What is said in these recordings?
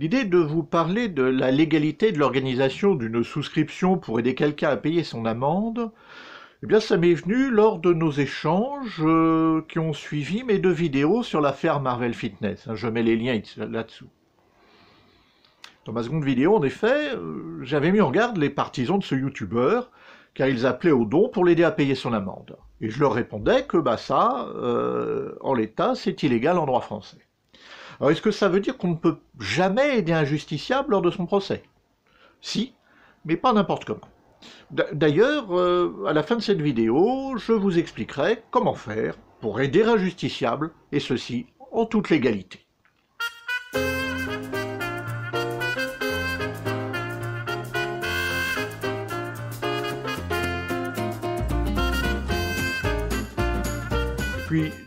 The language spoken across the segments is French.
L'idée de vous parler de la légalité de l'organisation d'une souscription pour aider quelqu'un à payer son amende, eh bien ça m'est venu lors de nos échanges euh, qui ont suivi mes deux vidéos sur l'affaire Marvel Fitness. Hein, je mets les liens là-dessous. Dans ma seconde vidéo, en effet, euh, j'avais mis en garde les partisans de ce youtubeur, car ils appelaient au don pour l'aider à payer son amende. Et je leur répondais que bah ça, euh, en l'état, c'est illégal en droit français. Alors est-ce que ça veut dire qu'on ne peut jamais aider un justiciable lors de son procès Si, mais pas n'importe comment. D'ailleurs, euh, à la fin de cette vidéo, je vous expliquerai comment faire pour aider un justiciable, et ceci en toute légalité.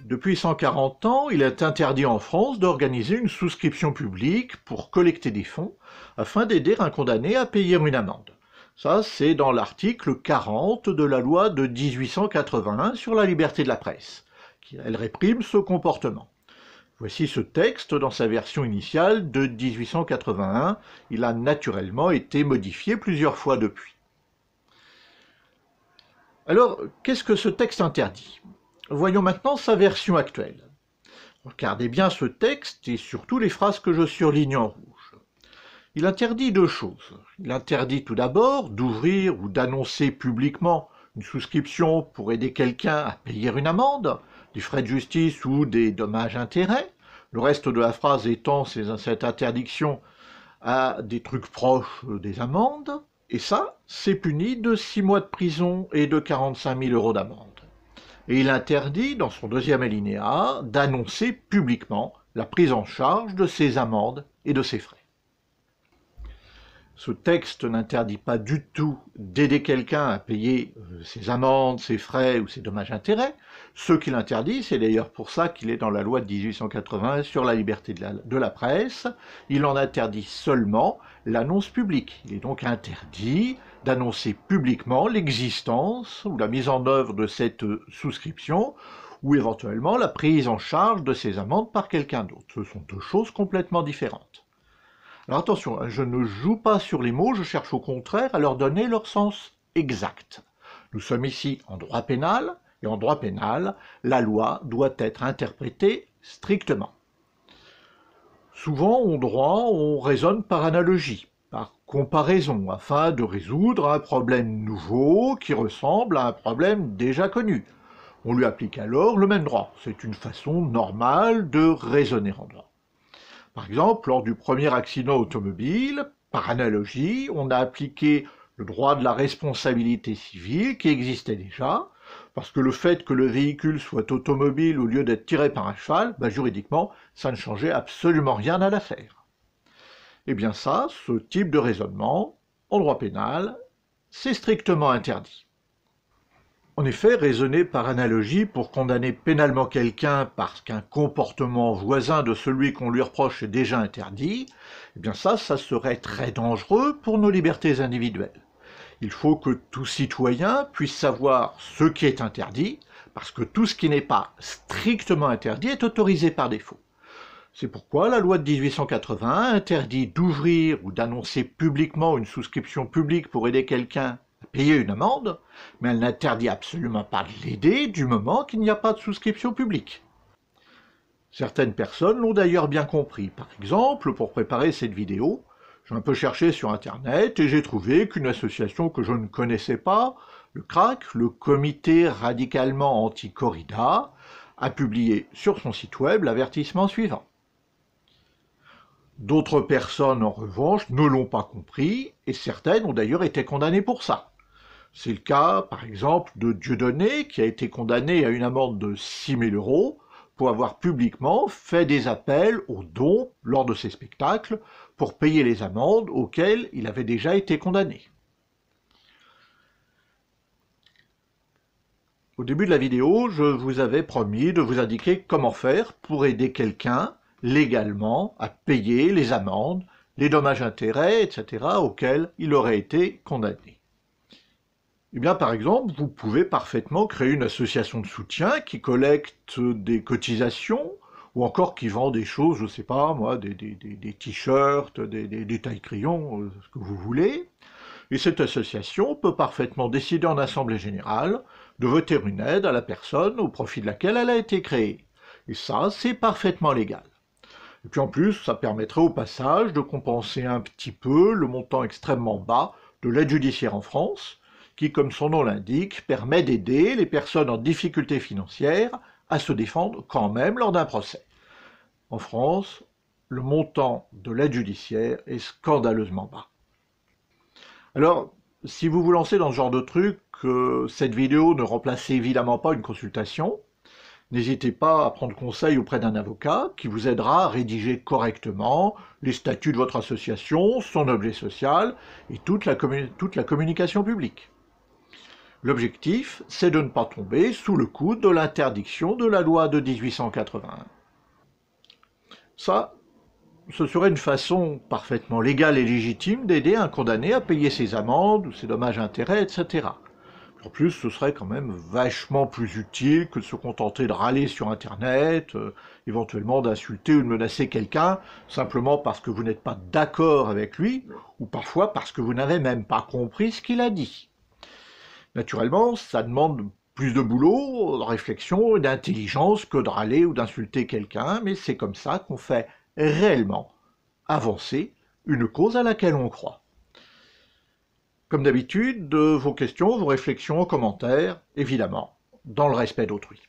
Depuis, 140 ans, il est interdit en France d'organiser une souscription publique pour collecter des fonds afin d'aider un condamné à payer une amende. Ça, c'est dans l'article 40 de la loi de 1881 sur la liberté de la presse. Qui, elle réprime ce comportement. Voici ce texte dans sa version initiale de 1881. Il a naturellement été modifié plusieurs fois depuis. Alors, qu'est-ce que ce texte interdit Voyons maintenant sa version actuelle. Regardez bien ce texte et surtout les phrases que je surligne en rouge. Il interdit deux choses. Il interdit tout d'abord d'ouvrir ou d'annoncer publiquement une souscription pour aider quelqu'un à payer une amende, des frais de justice ou des dommages-intérêts. Le reste de la phrase étant cette interdiction à des trucs proches des amendes. Et ça, c'est puni de 6 mois de prison et de 45 000 euros d'amende et il interdit, dans son deuxième alinéa, d'annoncer publiquement la prise en charge de ses amendes et de ses frais. Ce texte n'interdit pas du tout d'aider quelqu'un à payer euh, ses amendes, ses frais ou ses dommages-intérêts. Ce qu'il interdit, c'est d'ailleurs pour ça qu'il est dans la loi de 1880 sur la liberté de la presse, il en interdit seulement l'annonce publique. Il est donc interdit d'annoncer publiquement l'existence ou la mise en œuvre de cette souscription ou éventuellement la prise en charge de ces amendes par quelqu'un d'autre. Ce sont deux choses complètement différentes. Alors attention, hein, je ne joue pas sur les mots, je cherche au contraire à leur donner leur sens exact. Nous sommes ici en droit pénal, et en droit pénal, la loi doit être interprétée strictement. Souvent, en droit, on raisonne par analogie par comparaison, afin de résoudre un problème nouveau qui ressemble à un problème déjà connu. On lui applique alors le même droit. C'est une façon normale de raisonner en droit. Par exemple, lors du premier accident automobile, par analogie, on a appliqué le droit de la responsabilité civile qui existait déjà, parce que le fait que le véhicule soit automobile au lieu d'être tiré par un cheval, bah, juridiquement, ça ne changeait absolument rien à l'affaire. Eh bien ça, ce type de raisonnement, en droit pénal, c'est strictement interdit. En effet, raisonner par analogie pour condamner pénalement quelqu'un parce qu'un comportement voisin de celui qu'on lui reproche est déjà interdit, eh bien ça, ça serait très dangereux pour nos libertés individuelles. Il faut que tout citoyen puisse savoir ce qui est interdit, parce que tout ce qui n'est pas strictement interdit est autorisé par défaut. C'est pourquoi la loi de 1881 interdit d'ouvrir ou d'annoncer publiquement une souscription publique pour aider quelqu'un à payer une amende, mais elle n'interdit absolument pas de l'aider du moment qu'il n'y a pas de souscription publique. Certaines personnes l'ont d'ailleurs bien compris. Par exemple, pour préparer cette vidéo, j'ai un peu cherché sur Internet et j'ai trouvé qu'une association que je ne connaissais pas, le CRAC, le Comité radicalement anti-corrida, a publié sur son site web l'avertissement suivant. D'autres personnes, en revanche, ne l'ont pas compris, et certaines ont d'ailleurs été condamnées pour ça. C'est le cas, par exemple, de Dieudonné, qui a été condamné à une amende de 6 000 euros pour avoir publiquement fait des appels aux dons lors de ses spectacles pour payer les amendes auxquelles il avait déjà été condamné. Au début de la vidéo, je vous avais promis de vous indiquer comment faire pour aider quelqu'un légalement à payer les amendes, les dommages-intérêts, etc., auxquels il aurait été condamné. Eh bien, par exemple, vous pouvez parfaitement créer une association de soutien qui collecte des cotisations ou encore qui vend des choses, je ne sais pas moi, des, t-shirts, des, des tailles-crayons, euh, ce que vous voulez. Et cette association peut parfaitement décider en assemblée générale de voter une aide à la personne au profit de laquelle elle a été créée. Et ça, c'est parfaitement légal. Et puis en plus, ça permettrait au passage de compenser un petit peu le montant extrêmement bas de l'aide judiciaire en France, qui, comme son nom l'indique, permet d'aider les personnes en difficulté financière à se défendre quand même lors d'un procès. En France, le montant de l'aide judiciaire est scandaleusement bas. Alors, si vous vous lancez dans ce genre de truc, euh, cette vidéo ne remplace évidemment pas une consultation, N'hésitez pas à prendre conseil auprès d'un avocat qui vous aidera à rédiger correctement les statuts de votre association, son objet social et toute la, communication publique. L'objectif, c'est de ne pas tomber sous le coup de l'interdiction de la loi de 1881. Ça, ce serait une façon parfaitement légale et légitime d'aider un condamné à payer ses amendes ou ses dommages-intérêts, etc. En plus, ce serait quand même vachement plus utile que de se contenter de râler sur Internet, euh, éventuellement d'insulter ou de menacer quelqu'un, simplement parce que vous n'êtes pas d'accord avec lui, ou parfois parce que vous n'avez même pas compris ce qu'il a dit. Naturellement, ça demande plus de boulot, de réflexion et d'intelligence que de râler ou d'insulter quelqu'un, mais c'est comme ça qu'on fait réellement avancer une cause à laquelle on croit. Comme d'habitude, de vos questions, vos réflexions, vos commentaires, évidemment, dans le respect d'autrui.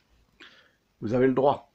Vous avez le droit.